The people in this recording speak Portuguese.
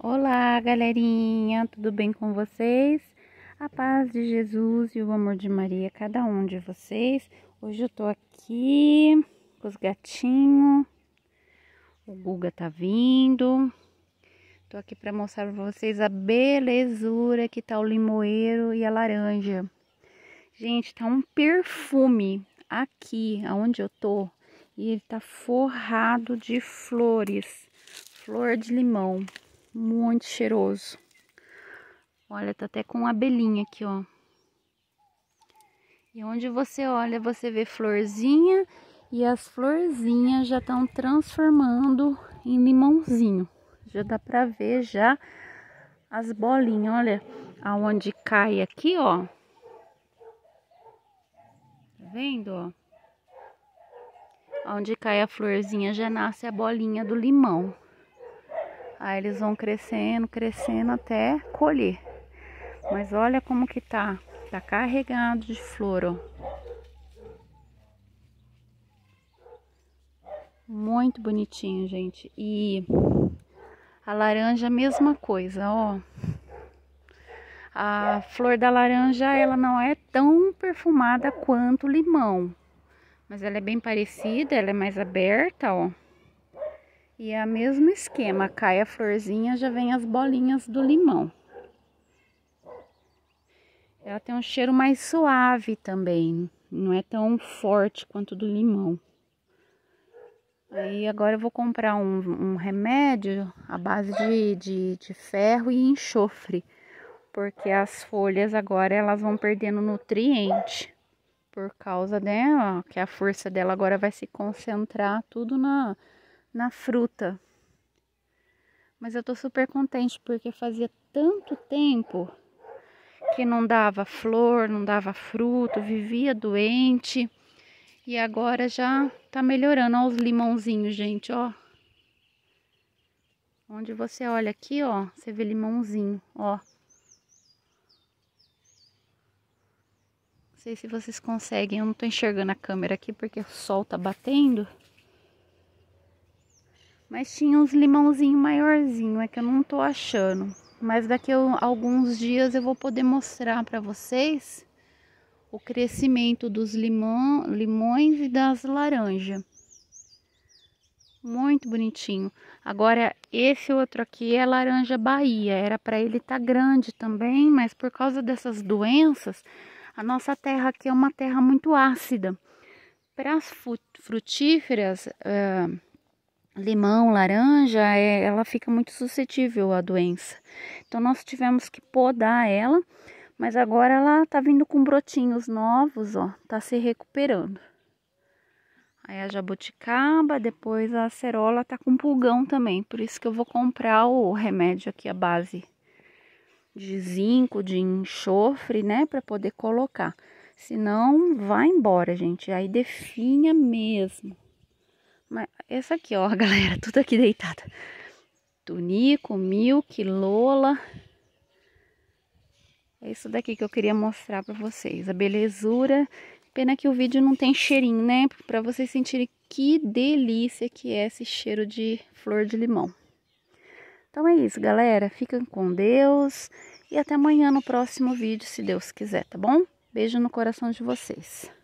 Olá, galerinha, tudo bem com vocês? A paz de Jesus e o amor de Maria, cada um de vocês. Hoje eu tô aqui com os gatinhos. O Guga tá vindo. Tô aqui para mostrar para vocês a belezura que tá o limoeiro e a laranja. Gente, tá um perfume aqui, aonde eu tô, e ele tá forrado de flores, flor de limão. Muito cheiroso. Olha, tá até com uma abelhinha aqui, ó. E onde você olha, você vê florzinha e as florzinhas já estão transformando em limãozinho. Já dá pra ver já as bolinhas, olha. Aonde cai aqui, ó. Tá vendo, ó? Onde cai a florzinha já nasce a bolinha do limão. Aí eles vão crescendo, crescendo até colher. Mas olha como que tá. Tá carregado de flor, ó. Muito bonitinho, gente. E a laranja, mesma coisa, ó. A flor da laranja, ela não é tão perfumada quanto o limão. Mas ela é bem parecida, ela é mais aberta, ó. E é o mesmo esquema, cai a florzinha, já vem as bolinhas do limão. Ela tem um cheiro mais suave também, não é tão forte quanto do limão. Aí agora eu vou comprar um, um remédio à base de, de, de ferro e enxofre, porque as folhas agora elas vão perdendo nutriente por causa dela, que a força dela agora vai se concentrar tudo na na fruta. Mas eu tô super contente porque fazia tanto tempo que não dava flor, não dava fruto, vivia doente. E agora já tá melhorando. os limãozinhos, gente, ó. Onde você olha aqui, ó, você vê limãozinho, ó. Não sei se vocês conseguem, eu não tô enxergando a câmera aqui porque o sol tá batendo. Mas tinha uns limãozinho maiorzinho, é que eu não tô achando. Mas daqui a alguns dias eu vou poder mostrar para vocês o crescimento dos limão, limões e das laranjas. Muito bonitinho. Agora, esse outro aqui é laranja Bahia. Era para ele estar tá grande também, mas por causa dessas doenças, a nossa terra aqui é uma terra muito ácida. Para as frutíferas, uh, limão, laranja, é, ela fica muito suscetível à doença. Então nós tivemos que podar ela, mas agora ela tá vindo com brotinhos novos, ó, tá se recuperando. Aí a jabuticaba, depois a acerola tá com pulgão também, por isso que eu vou comprar o remédio aqui, a base de zinco, de enxofre, né, para poder colocar. Senão vai embora, gente, aí definha mesmo. Mas essa aqui, ó, galera, tudo aqui deitada. Tunico, Milk, Lola. É isso daqui que eu queria mostrar pra vocês. A belezura. Pena que o vídeo não tem cheirinho, né? Pra vocês sentirem que delícia que é esse cheiro de flor de limão. Então é isso, galera. Fiquem com Deus. E até amanhã no próximo vídeo, se Deus quiser, tá bom? Beijo no coração de vocês.